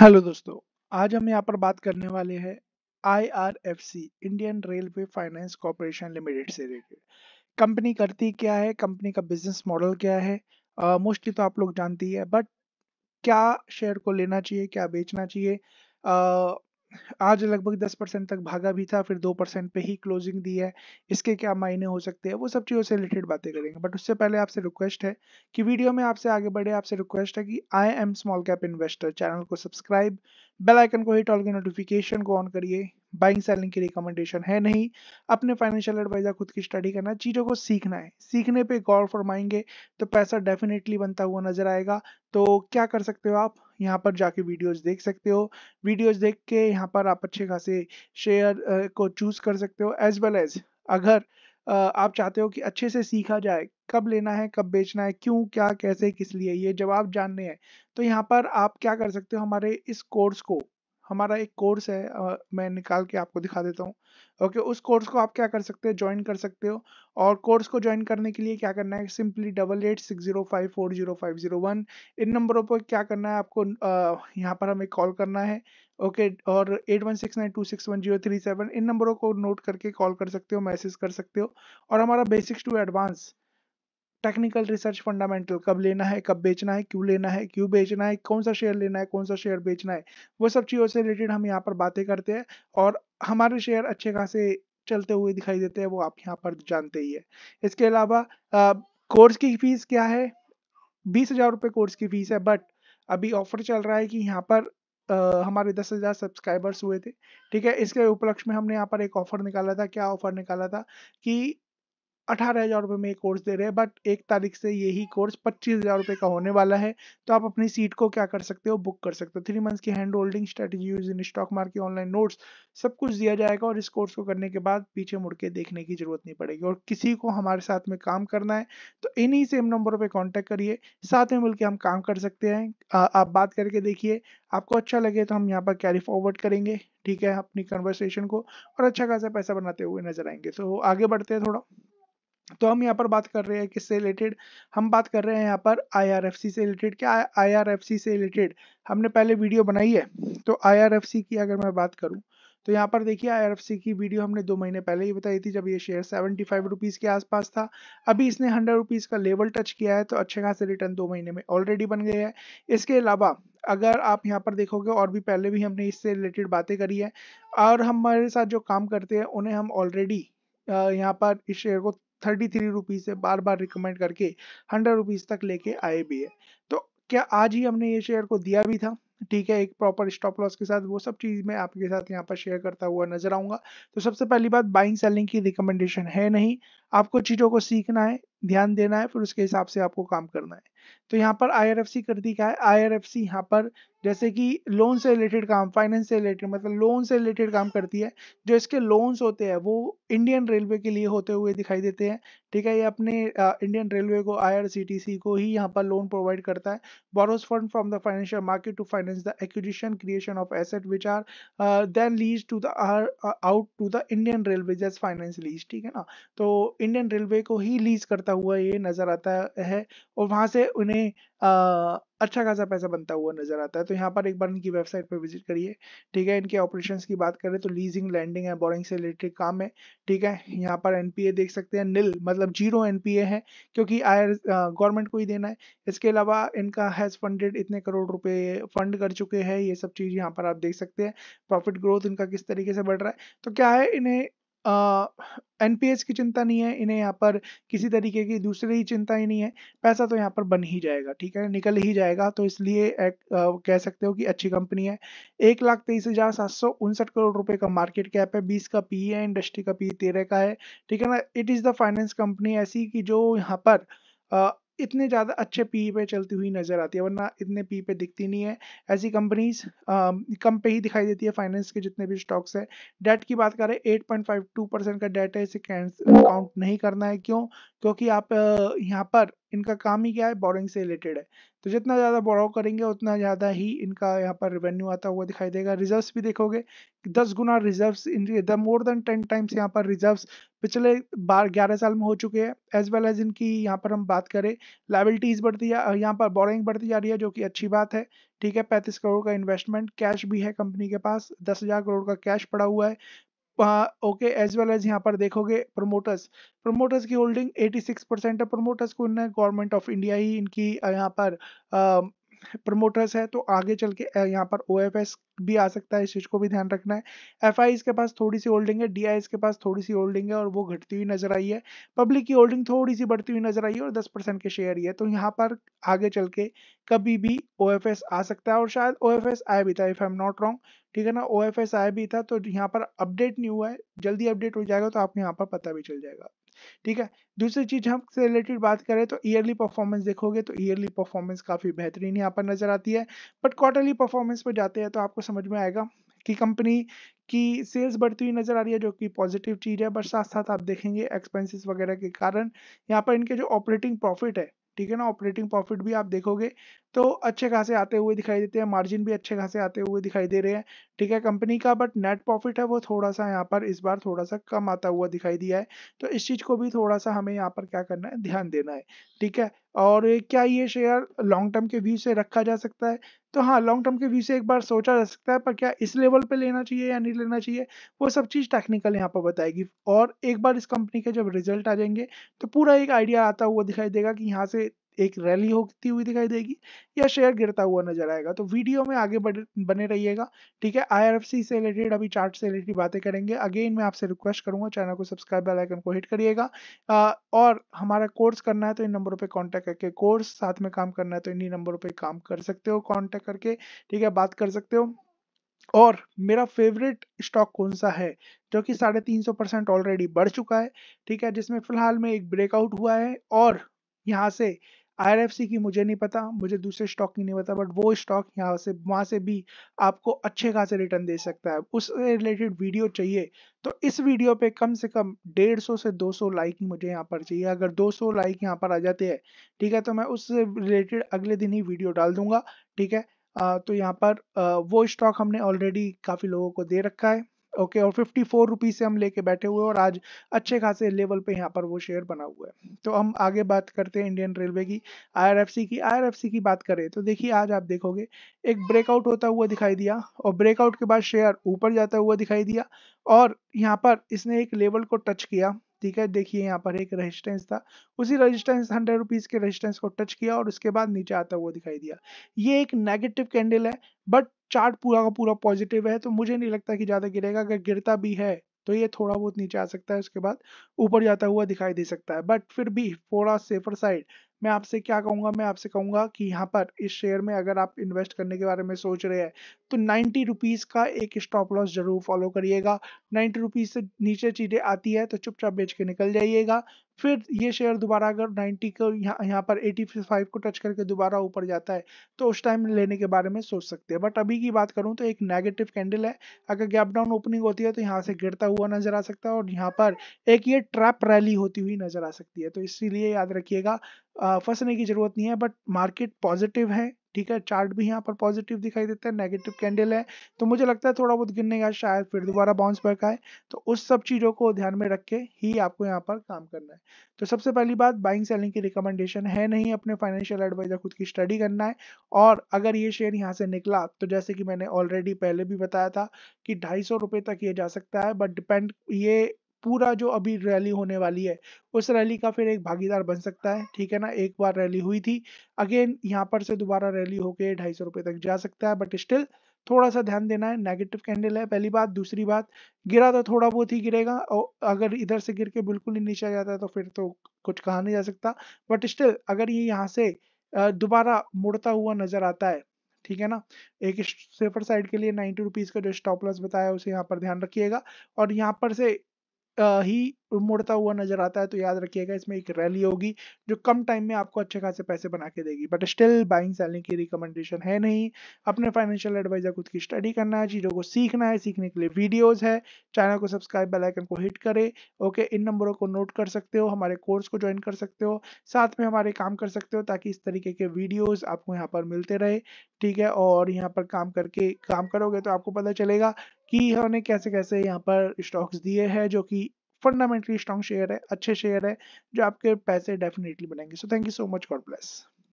hello दोस्तों आज हम यहाँ पर बात करने वाले हैं IRFC Indian railway finance corporation limited से रिलेटेड कंपनी करती क्या है कंपनी का बिजनेस मॉडल क्या है मोस्टली तो आप लोग जानती है बट क्या शेयर को लेना चाहिए क्या बेचना चाहिए आज लगभग 10 परसेंट तक भागा भी था फिर 2 परसेंट पे ही क्लोजिंग दी है इसके क्या मायने हो सकते हैं वो सब चीज़ों से रिलेटेड बातें करेंगे बट उससे पहले आपसे रिक्वेस्ट है कि वीडियो में आपसे आगे बढ़े आपसे रिक्वेस्ट है कि I am small cap investor channel को सब्सक्राइब बेलाइकन को हिट ऑल के नोटिफिकेशन को ऑन करिए बाइंग सेलिंग की रिकमेंडेशन है नहीं अपने फाइनेंशियल एडवाइजर खुद की स्टडी करना चीज़ों को सीखना है सीखने पे गौर फरमाएंगे तो पैसा डेफिनेटली बनता हुआ नजर आएगा तो क्या कर सकते हो आप यहाँ पर जाके वीडियोस देख सकते हो वीडियोस देख के यहाँ पर आप अच्छे खासे शेयर को चूज़ कर सकते हो एज वेल एज अगर आप चाहते हो कि अच्छे से सीखा जाए कब लेना है कब बेचना है क्यों क्या कैसे किस लिए ये जवाब जानने हैं तो यहाँ पर आप क्या कर सकते हो हमारे इस कोर्स को हमारा एक कोर्स है आ, मैं निकाल के आपको दिखा देता हूँ ओके उस कोर्स को आप क्या कर सकते हो ज्वाइन कर सकते हो और कोर्स को ज्वाइन करने के लिए क्या करना है simply double eight six zero five four zero five zero one इन नंबरों पर क्या करना है आपको यहाँ पर हमें कॉल करना है ओके okay, और eight one six nine two six one zero three seven इन नंबरों को नोट करके कॉल कर सकते हो मैसेज कर सकते हो और हमारा basics to advance technical research fundamental कब लेना है कब बेचना है क्यों लेना है क्यों बेचना है कौन सा शेयर लेना है कौन सा शेयर बेचना है वो सब चीज़ों से रिलेटेड हम यहाँ पर बातें करते हैं और हमारे शेयर अच्छे खासे चलते हुए दिखाई देते हैं वो आप यहाँ पर जानते ही है इसके अलावा कोर्स की फीस क्या है बीस हज़ार रुपये कोर्स की फीस है बट अभी ऑफर चल रहा है कि यहाँ पर आ, हमारे दस हज़ार सब्सक्राइबर्स हुए थे ठीक है इसके उपलक्ष्य में हमने यहाँ पर एक ऑफर निकाला था क्या ऑफर निकाला था कि अठारह हजार रुपये में ये कोर्स दे रहे हैं बट एक तारीख से यही कोर्स पच्चीस हजार रुपये का होने वाला है तो आप अपनी सीट को क्या कर सकते हो बुक कर सकते हो थ्री मंथ्स की hand holding strategy use in stock market online notes सब कुछ दिया जाएगा और इस कोर्स को करने के बाद पीछे मुड़ के देखने की जरूरत नहीं पड़ेगी और किसी को हमारे साथ में काम करना है तो इन्हीं सेम नंबर पर कॉन्टैक्ट करिए साथ में मिलकर हम काम कर सकते हैं आ, आप बात करके देखिए आपको अच्छा लगे तो हम यहाँ पर कैरी फॉरवर्ड करेंगे ठीक है अपनी कन्वर्सेशन को और अच्छा खासा पैसा बनाते हुए नजर आएंगे तो आगे बढ़ते हैं थोड़ा तो हम यहाँ पर बात कर रहे हैं किससे रिलेटेड हम बात कर रहे हैं यहाँ पर आईआरएफसी से रिलेटेड क्या आईआरएफसी से रिलेटेड हमने पहले वीडियो बनाई है तो आईआरएफसी की अगर मैं बात करूँ तो यहाँ पर देखिए आईआरएफसी की वीडियो हमने दो महीने पहले ही बताई थी जब ये शेयर सेवेंटी फाइव रुपीज़ के आसपास था अभी इसने हंड्रेड रुपीज़ का लेवल टच किया है तो अच्छे खासे रिटर्न दो महीने में ऑलरेडी बन गए हैं इसके अलावा अगर आप यहाँ पर देखोगे और भी पहले भी हमने इससे रिलेटेड बातें करी है और हमारे साथ जो काम करते हैं उन्हें हम ऑलरेडी यहाँ पर इस शेयर को थर्टी थ्री रुपीज़ से बार बार रिकमेंड करके हंड्रेड रुपीज़ तक लेके आए भी है तो क्या आज ही हमने ये शेयर को दिया भी था ठीक है एक प्रॉपर स्टॉप लॉस के साथ वो सब चीज़ मैं आपके साथ यहाँ पर शेयर करता हुआ नजर आऊंगा तो सबसे पहली बात बाइंग सेलिंग की रिकमेंडेशन है नहीं आपको चीज़ों को सीखना है ध्यान देना है फिर उसके हिसाब से आपको काम करना है तो यहाँ पर आई आर एफ सी करती क्या है आई आर एफ सी यहाँ पर जैसे कि लोन से रिलेटेड काम फाइनेंस से रिलेटेड मतलब लोन से रिलेटेड काम करती है जो इसके लोन्स होते हैं वो इंडियन रेलवे के लिए होते हुए दिखाई देते हैं ठीक है ये अपने इंडियन रेलवे को सी को ही यहाँ पर लोन प्रोवाइड करता है borrows fund from the financial market to finance the acquisition creation of asset which are then lease to the out to the Indian railway जैस फाइनेंस लीज ठीक है ना तो इंडियन रेलवे को ही लीज करता हुआ ये नज़र आता है और वहाँ से उन्हें आ, अच्छा खासा पैसा बनता हुआ नज़र आता है तो यहाँ पर एक बार इनकी वेबसाइट पर विजिट करिए ठीक है इनके ऑपरेशन की बात करें तो लीजिंग लैंडिंग है बोरिंग से रिलेटेड काम है ठीक है यहाँ पर एन देख सकते हैं निल मतलब जीरो एन है क्योंकि आई गवर्नमेंट को ही देना है इसके अलावा इनका हैज़ फंडेड इतने करोड़ रुपये फंड कर चुके हैं ये सब चीज़ यहाँ पर आप देख सकते हैं प्रॉफिट ग्रोथ इनका किस तरीके से बढ़ रहा है तो क्या है इन्हें एन की चिंता नहीं है इन्हें यहाँ पर किसी तरीके की दूसरे ही चिंता ही नहीं है पैसा तो यहाँ पर बन ही जाएगा ठीक है निकल ही जाएगा तो इसलिए एक, आ, कह सकते हो कि अच्छी कंपनी है एक लाख तेईस हजार सात सौ उनसठ करोड़ रुपए का मार्केट कैप है बीस का पी e है इंडस्ट्री का पी e तेरह का है ठीक है ना it is the finance company ऐसी कि जो यहाँ पर आ, इतने ज़्यादा अच्छे पी पे चलती हुई नज़र आती है वरना इतने पी पे दिखती नहीं है ऐसी कंपनीज कम पे ही दिखाई देती है फाइनेंस के जितने भी स्टॉक्स है डेट की बात करें 8.52 परसेंट का डेट है इसे काउंट नहीं करना है क्यों क्योंकि आप यहाँ पर इनका काम ही क्या है बोरिंग से रिलेटेड है तो जितना ज़्यादा बोराव करेंगे उतना ज़्यादा ही इनका यहाँ पर रेवेन्यू आता हुआ दिखाई देगा रिजर्व्स भी देखोगे दस गुना reserves the more than ten times यहाँ पर रिजर्व्स पिछले बार ग्यारह साल में हो चुके हैं एज वेल एज इनकी यहाँ पर हम बात करें लाइबिलिटीज़ बढ़ती जा यहाँ पर बोरिंग बढ़ती जा रही है जो कि अच्छी बात है ठीक है पैंतीस करोड़ का इन्वेस्टमेंट कैश भी है कंपनी के पास दस हज़ार करोड़ का कैश पड़ा हुआ है ओके एज वेल एज यहाँ पर देखोगे प्रमोटर्स प्रमोटर्स की होल्डिंग 86 परसेंट है प्रमोटर्स को गवर्नमेंट ऑफ इंडिया ही इनकी यहाँ पर प्रमोटर्स है तो आगे चल के यहाँ पर ओ भी आ सकता है इस चीज को भी ध्यान रखना है एफ के पास थोड़ी सी होल्डिंग है डी के पास थोड़ी सी होल्डिंग है और वो घटती हुई नजर आई है पब्लिक की होल्डिंग थोड़ी सी बढ़ती हुई नजर आई है और दस परसेंट के शेयर ही है तो यहाँ पर आगे चल के कभी भी ओ आ सकता है और शायद ओ एफ आया भी था if I am not wrong ठीक है ना ओ एफ आया भी था तो यहाँ पर अपडेट नहीं हुआ है जल्दी अपडेट हो जाएगा तो आपको यहाँ पर पता भी चल जाएगा ठीक है दूसरी चीज हम से रिलेटेड बात करें तो ईयरली परफॉर्मेंस देखोगे तो ईयरली परफॉर्मेंस काफी बेहतरीन यहाँ पर नजर आती है बट क्वार्टरली परफॉर्मेंस पर जाते हैं तो आपको समझ में आएगा कि कंपनी की सेल्स बढ़ती हुई नजर आ रही है जो कि पॉजिटिव चीज है बट साथ साथ आप देखेंगे एक्सपेंसेस वगैरह के कारण यहाँ पर इनके जो ऑपरेटिंग प्रॉफिट है ठीक है ना ऑपरेटिंग प्रॉफिट भी आप देखोगे तो अच्छे खासे आते हुए दिखाई देते हैं मार्जिन भी अच्छे खासे आते हुए दिखाई दे रहे हैं ठीक है कंपनी का बट नेट प्रॉफिट है वो थोड़ा सा यहाँ पर इस बार थोड़ा सा कम आता हुआ दिखाई दिया है तो इस चीज़ को भी थोड़ा सा हमें यहाँ पर क्या करना है ध्यान देना है ठीक है और क्या ये शेयर लॉन्ग टर्म के व्यू से रखा जा सकता है तो हाँ लॉन्ग टर्म के व्यू से एक बार सोचा जा सकता है पर क्या इस लेवल पे लेना चाहिए या नहीं लेना चाहिए वो सब चीज़ टेक्निकल यहाँ पर बताएगी और एक बार इस कंपनी के जब रिजल्ट आ जाएंगे तो पूरा एक आइडिया आता हुआ दिखाई देगा कि यहाँ से एक रैली होती हुई दिखाई देगी या शेयर गिरता हुआ नजर आएगा तो वीडियो में आगे बने रहिएगा ठीक है आईआरएफसी से रिलेटेड अभी चार्ट से रिलेटेड बातें करेंगे अगेन मैं आपसे रिक्वेस्ट करूंगा चैनल को सब्सक्राइब बेल आइकन को हिट करिएगा और हमारा कोर्स करना है तो इन नंबरों पर कॉन्टैक्ट करके कोर्स साथ में काम करना है तो इन्हीं नंबरों पर काम कर सकते हो कॉन्टैक्ट करके ठीक है बात कर सकते हो और मेरा फेवरेट स्टॉक कौन सा है जो कि साढ़े तीन सौ परसेंट ऑलरेडी बढ़ चुका है ठीक है जिसमें फिलहाल में एक ब्रेकआउट हुआ है और यहाँ से आई की मुझे नहीं पता मुझे दूसरे स्टॉक की नहीं पता बट वो स्टॉक यहाँ से वहाँ से भी आपको अच्छे खासे रिटर्न दे सकता है उससे रिलेटेड वीडियो चाहिए तो इस वीडियो पे कम से कम डेढ़ सौ से दो सौ लाइक ही मुझे यहाँ पर चाहिए अगर दो सौ लाइक यहाँ पर आ जाते हैं ठीक है तो मैं उससे रिलेटेड अगले दिन ही वीडियो डाल दूंगा ठीक है आ, तो यहाँ पर आ, वो स्टॉक हमने ऑलरेडी काफ़ी लोगों को दे रखा है ओके और फिफ्टी फोर रुपीज से हम लेके बैठे हुए और आज अच्छे खासे लेवल पे यहाँ पर वो शेयर बना हुआ है तो हम आगे बात करते हैं इंडियन रेलवे की आई की आई की बात करें तो देखिए आज आप देखोगे एक ब्रेकआउट होता हुआ दिखाई दिया और ब्रेकआउट के बाद शेयर ऊपर जाता हुआ दिखाई दिया और यहाँ पर इसने एक लेवल को टच किया ठीक है देखिए यहाँ पर एक रेजिस्टेंस था उसी रेजिस्टेंस हंड्रेड रुपीज के रेजिस्टेंस को टच किया और उसके बाद नीचे आता हुआ दिखाई दिया ये एक नेगेटिव कैंडल है बट चार्ट पूरा का पूरा पॉजिटिव है तो मुझे नहीं लगता कि ज्यादा गिरेगा अगर गिरता भी है तो ये थोड़ा बहुत नीचे आ सकता है उसके बाद ऊपर जाता हुआ दिखाई दे सकता है बट फिर भी थोड़ा सेफर साइड मैं आपसे क्या कहूँगा मैं आपसे कहूँगा कि यहाँ पर इस शेयर में अगर आप इन्वेस्ट करने के बारे में सोच रहे हैं तो नाइन्टी रुपीज़ का एक स्टॉप लॉस ज़रूर फॉलो करिएगा नाइन्टी रुपीज़ से नीचे चीज़ें आती है तो चुपचाप बेच के निकल जाइएगा फिर ये शेयर दोबारा अगर 90 को यहाँ यहाँ पर 85 को टच करके दोबारा ऊपर जाता है तो उस टाइम लेने के बारे में सोच सकते हैं बट अभी की बात करूँ तो एक नेगेटिव कैंडल है अगर गैप डाउन ओपनिंग होती है तो यहाँ से गिरता हुआ नजर आ सकता है और यहाँ पर एक ये ट्रैप रैली होती हुई नजर आ सकती है तो इसीलिए याद रखिएगा फंसने की जरूरत नहीं है बट मार्केट पॉजिटिव है ठीक है चार्ट भी यहाँ पर पॉजिटिव दिखाई देता है नेगेटिव कैंडल है तो मुझे लगता है थोड़ा बहुत गिरने का शायद फिर दोबारा बाउंस बैक आए तो उस सब चीज़ों को ध्यान में रख के ही आपको यहाँ पर काम करना है तो सबसे पहली बात बाइंग सेलिंग की रिकमेंडेशन है नहीं अपने फाइनेंशियल एडवाइजर खुद की स्टडी करना है और अगर ये शेयर यहाँ से निकला तो जैसे कि मैंने ऑलरेडी पहले भी बताया था कि ढाई तक ये जा सकता है बट डिपेंड ये पूरा जो अभी रैली होने वाली है उस रैली का फिर एक भागीदार बन सकता है ठीक है ना एक बार रैली हुई थी अगेन यहाँ पर से दोबारा रैली होके ढाई सौ रुपये तक जा सकता है बट स्टिल थोड़ा सा ध्यान देना है नेगेटिव कैंडल है पहली बात दूसरी बात गिरा तो थोड़ा बहुत ही गिरेगा और अगर इधर से गिर के बिल्कुल ही नीचे आ जाता है तो फिर तो कुछ कहा नहीं जा सकता बट स्टिल अगर ये यहाँ से दोबारा मुड़ता हुआ नजर आता है ठीक है ना एक सेफर साइड के लिए नाइनटी रुपीज़ का जो स्टॉप लॉस बताया उसे यहाँ पर ध्यान रखिएगा और यहाँ पर से uh, he मुड़ता हुआ नजर आता है तो याद रखिएगा इसमें एक रैली होगी जो कम टाइम में आपको अच्छे खासे पैसे बना के देगी बट स्टिल बाइंग सेलिंग की रिकमेंडेशन है नहीं अपने फाइनेंशियल एडवाइजर खुद की स्टडी करना है चीज़ों को सीखना है सीखने के लिए वीडियोज़ है चैनल को सब्सक्राइब बेलाइकन को हिट करे ओके इन नंबरों को नोट कर सकते हो हमारे कोर्स को ज्वाइन कर सकते हो साथ में हमारे काम कर सकते हो ताकि इस तरीके के वीडियोज़ आपको यहाँ पर मिलते रहे ठीक है और यहाँ पर काम करके काम करोगे तो आपको पता चलेगा कि हमने कैसे कैसे यहाँ पर स्टॉक्स दिए हैं जो कि फंडामेंटली स्ट्रॉन्ग शेयर है अच्छे शेयर है जो आपके पैसे डेफिनेटली बनेंगे so thank you so much God bless